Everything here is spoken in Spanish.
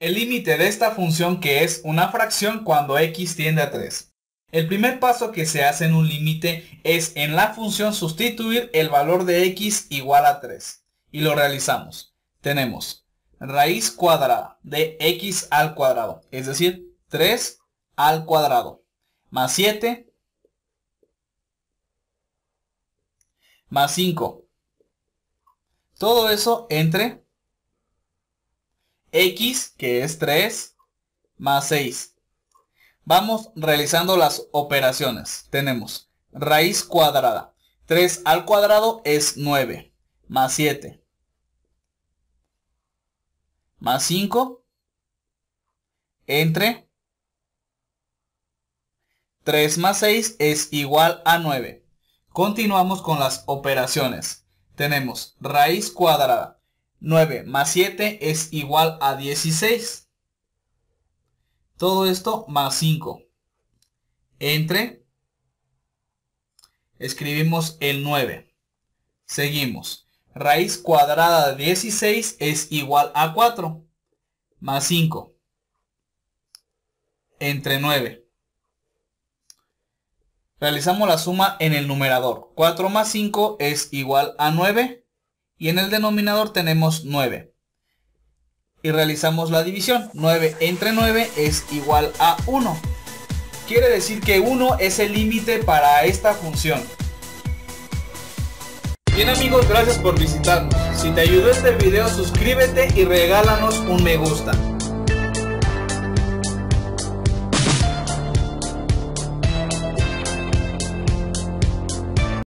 el límite de esta función que es una fracción cuando x tiende a 3. El primer paso que se hace en un límite es en la función sustituir el valor de x igual a 3. Y lo realizamos. Tenemos raíz cuadrada de x al cuadrado, es decir, 3 al cuadrado, más 7, más 5. Todo eso entre x, que es 3, más 6. Vamos realizando las operaciones. Tenemos raíz cuadrada. 3 al cuadrado es 9, más 7, más 5, entre 3 más 6 es igual a 9. Continuamos con las operaciones. Tenemos raíz cuadrada. 9 más 7 es igual a 16. Todo esto más 5. Entre. Escribimos el 9. Seguimos. Raíz cuadrada de 16 es igual a 4. Más 5. Entre 9. Realizamos la suma en el numerador. 4 más 5 es igual a 9 y en el denominador tenemos 9. Y realizamos la división. 9 entre 9 es igual a 1. Quiere decir que 1 es el límite para esta función. Bien amigos, gracias por visitarnos. Si te ayudó este video, suscríbete y regálanos un me gusta.